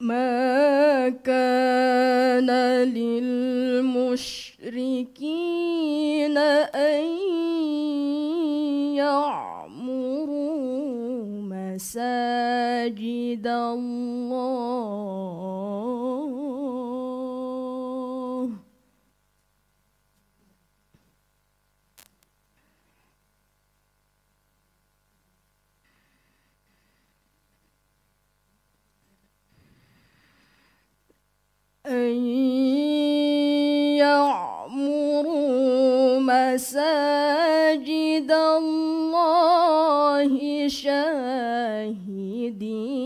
ما كان للمشركين أن يعمروا مساجد الله أن يعمروا مساجد الله شاهدين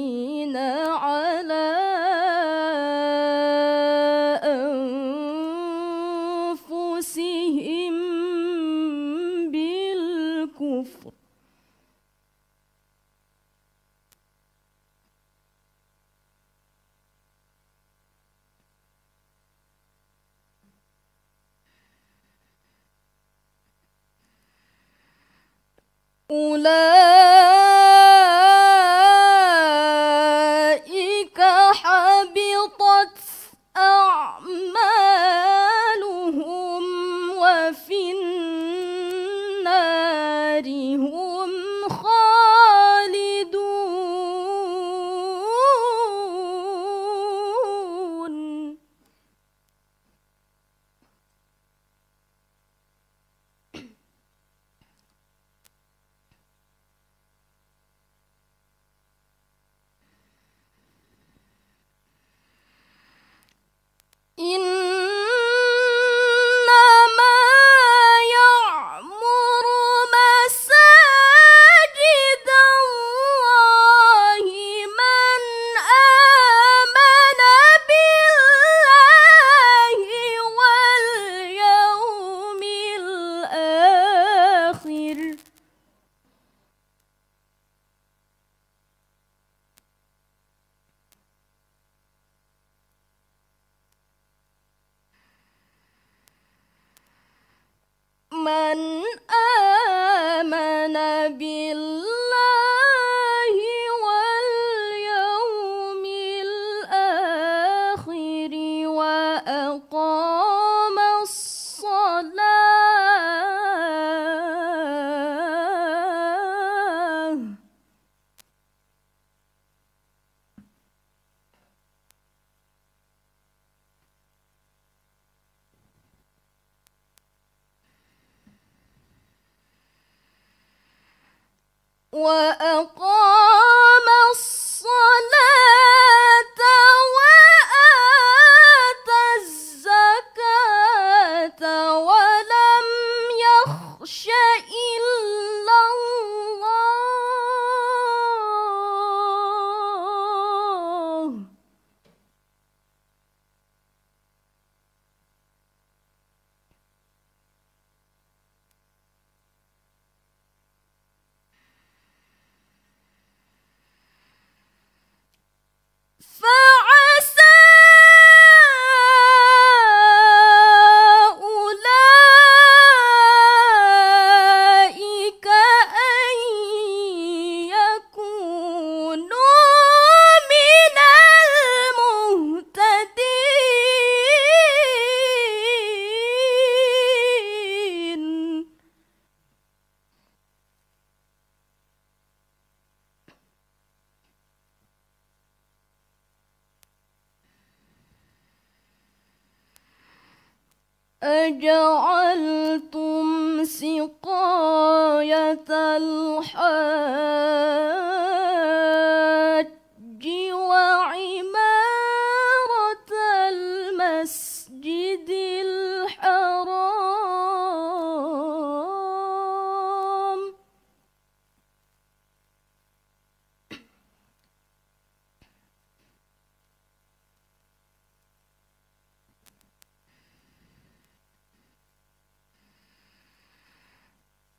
无论。มือน وأقام جعلتم سقاية الغنم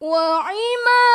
وعماد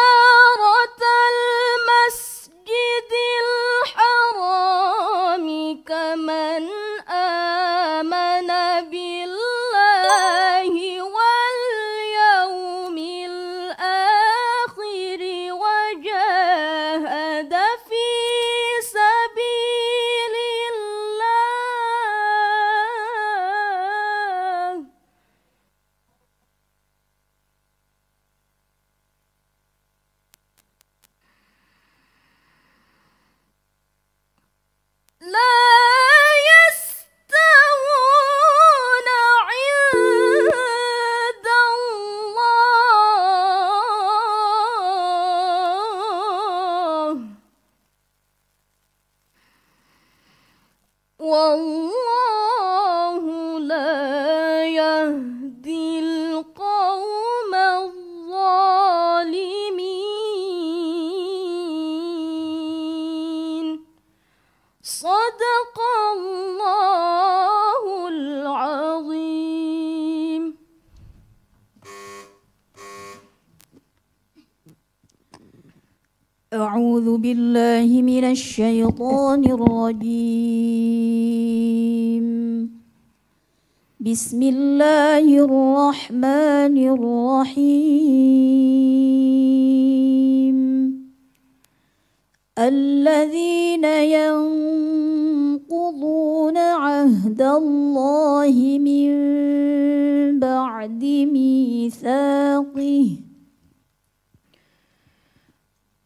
أعوذ بالله من الشيطان الرجيم بسم الله الرحمن الرحيم الذين ينقضون عهد الله من بعد ميثاقه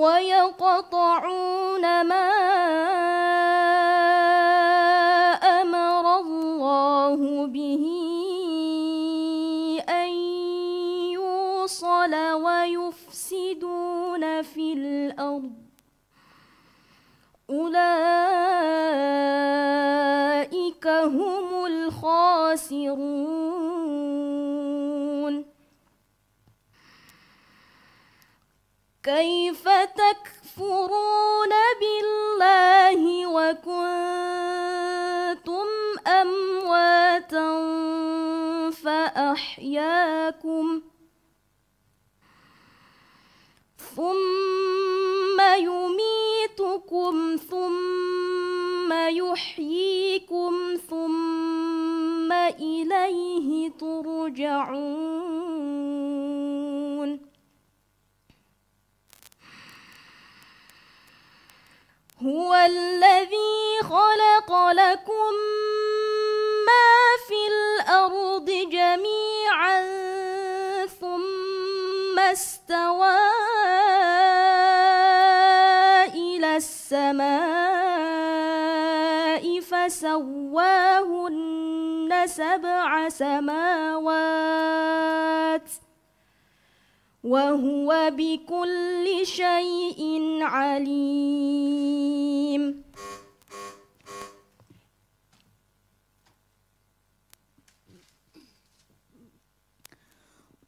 ويقطعون ما أمر الله به أن يوصل ويفسدون في الأرض أولئك هم الخاسرون كيف تكفرون بالله وكنتم أمواتا فأحياكم ثم يميتكم ثم يحييكم ثم إليه ترجعون هو الذي خلق لكم ما في الأرض جميعا ثم استوى إلى السماء فسواهن سبع سماوات وهو بكل شيء عليم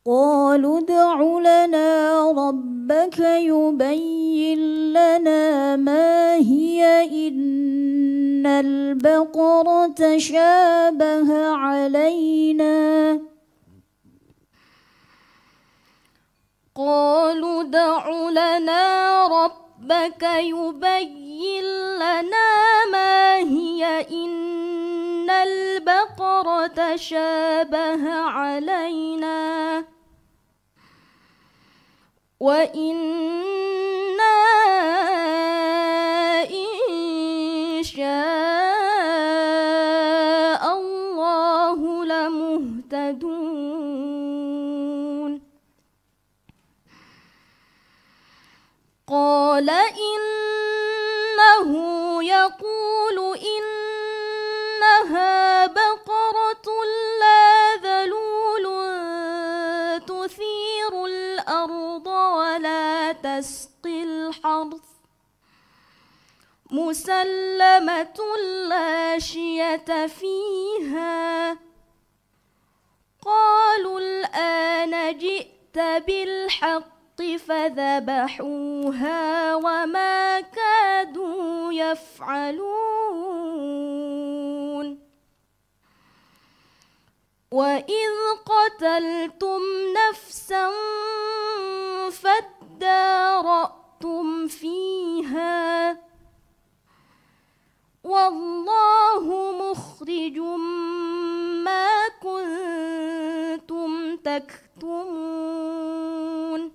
قالوا ادع لنا ربك يبين لنا ما هي إن البقرة شابه علينا لنا ربك يبين لنا ما هي إن البقرة تشابه علينا وإن يقول إنها بقرة لا ذلول تثير الأرض ولا تسقي الحرث مسلمة لا شية فيها قالوا الآن جئت بالحق فذبحوها وما كادوا يفعلون وإذ قتلتم نفسا فادارأتم فيها والله مخرج ما كنتم تكتمون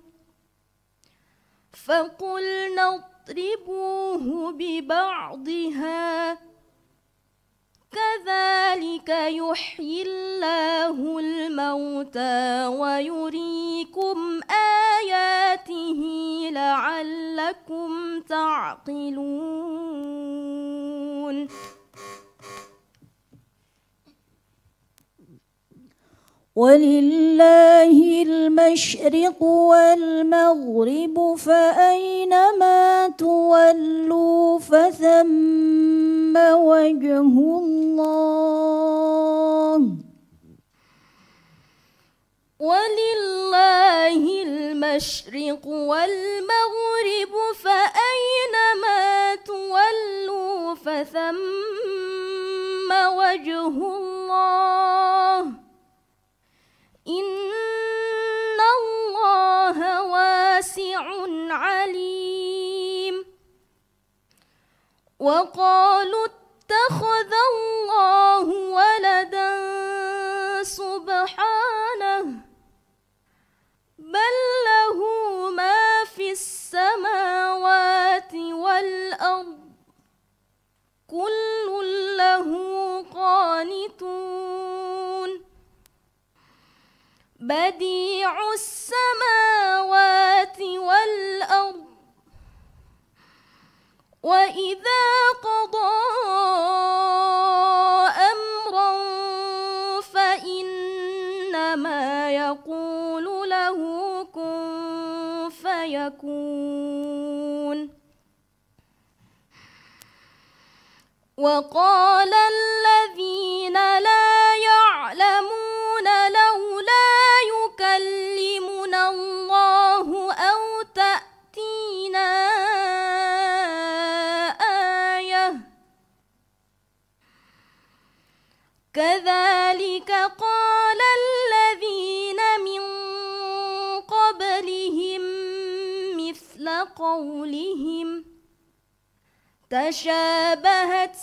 فقلنا فاضربوه ببعضها كذلك يحيي الله الموتى ويريكم آياته لعلكم تعقلون ولله المشرق والمغرب فأينما تولوا فثم وجه الله ولله المشرق والمغرب فأينما تولوا فثم وجه الله وقالوا اتخذ الله ولدا سبحانه بل له ما في السماوات والأرض كل له قانتون بديع السماوات وقال الذين لا يعلمون لولا يكلمنا الله أو تأتينا آية كذلك قال الذين من قبلهم مثل قولهم تشابهت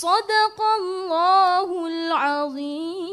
صدق الله العظيم